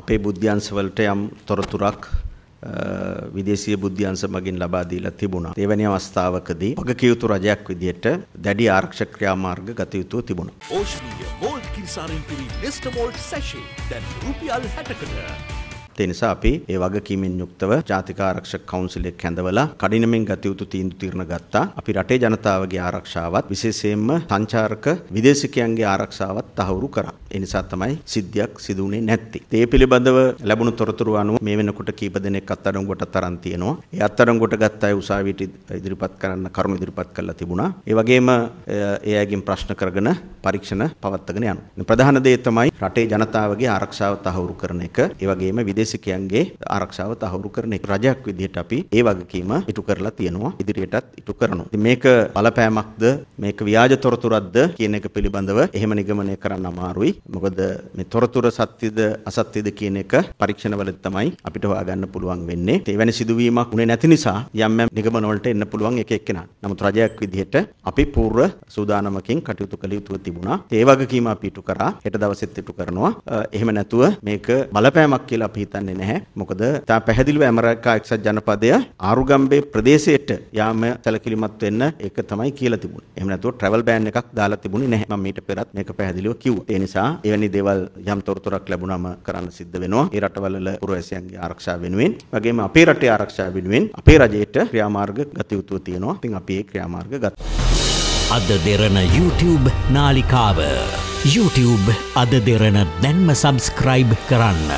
අපේ බුද්ධ්‍යංශ වලට යම් තොරතුරක් විදේශීය බුද්ධ්‍යංශ මගින් ලබා දීලා තිබුණා. එවැනි අවස්ථාවකදී පගකියුතු රජයක් විදියට දැඩි ආරක්ෂක ක්‍රියාමාර්ග ගත යුතුව තිබුණා. ඕෂ්ණීය මෝල්ට් කිරිසාරින් පිරි ලිස්ට් මෝල්ට් සැෂේ දැන් රුපියල් 60කට ඒ නිසා අපි ඒ වගකීමෙන් යුක්තව ජාතික ආරක්ෂක කවුන්සිලයක් හැඳවලා කඩිනමින් ගත යුතු තීන්දුව తీරන ගත්තා. අපි රටේ ජනතාවගේ ආරක්ෂාවත් විශේෂයෙන්ම සංචාරක විදේශිකයන්ගේ ආරක්ෂාවත් තහවුරු කරා. ඒ නිසා තමයි සිද්ධියක් සිදු වුණේ නැත්තේ. ඒ පිළිබඳව ලැබුණු තොරතුරු අනුව මේ වෙනකොට කීප දෙනෙක් අත්අඩංගුවට තරම් තියෙනවා. ඒ අත්අඩංගුවට ගත්ත අය උසාවියට ඉදිරිපත් කරන්න කරුණු ඉදිරිපත් කළා තිබුණා. ඒ වගේම ඒ අයගෙන් ප්‍රශ්න කරගෙන පරීක්ෂණ පවත්වාගෙන යනවා. ප්‍රධාන දේ තමයි රටේ ජනතාවගේ ආරක්ෂාව තහවුරු කරන එක. ඒ වගේම විදේශ දේශකයන්ගේ ආරක්ෂාව තහවුරු කරන එක රජයක් විදිහට අපි ඒ වගකීම ඉටු කරලා තියෙනවා ඉදිරියටත් ඉටු කරනවා. ඉතින් මේක බලපෑමක්ද මේක ව්‍යාජ තොරතුරක්ද කියන එක පිළිබඳව එහෙම නිගමනය කරන්න අමාරුයි. මොකද මේ තොරතුර සත්‍යද අසත්‍යද කියන එක පරීක්ෂණවලදී තමයි අපිට හොයාගන්න පුළුවන් වෙන්නේ. එවැනි සිදුවීමක් උනේ නැති නිසා යම් යම් නිගමන වලට එන්න පුළුවන් එක එක්කෙනාට. නමුත් රජයක් විදිහට අපි පූර්ව සූදානමකින් කටයුතු කළ යුතුව තිබුණා. ඒ වගකීම අපි ඉටු කරා. හෙට දවසෙත් ඉටු කරනවා. එහෙම නැතුව මේක බලපෑමක් කියලා අපි හිතන්නේ හිතන්නේ නැහැ. මොකද තා පැහැදිලිව ඇමරිකා එක්සත් ජනපදය ආරුගම්බේ ප්‍රදේශයට යාම සැලකිලිමත් වෙන්න ඒක තමයි කියලා තිබුණේ. එහෙම නැතුව ට්‍රැවල් බෑන් එකක් දාලා තිබුණේ නැහැ. මම මීට පෙරත් මේක පැහැදිලිව කිව්වා. ඒ නිසා එවැනි දේවල් යම් තොරතුරක් ලැබුණාම කරන්න සිද්ධ වෙනවා. ඒ රටවල පුරවැසියන්ගේ ආරක්ෂාව වෙනුවෙන් වගේම අපේ රටේ ආරක්ෂාව වෙනුවෙන් අපේ රජයට ක්‍රියාමාර්ග ගත යුතුව තියෙනවා. ඉතින් අපි ඒ ක්‍රියාමාර්ග ගත්තා. අද දෙරන YouTube නාලිකාව YouTube අද දෙරන දැන්ම සබස්ක්‍රයිබ් කරන්න.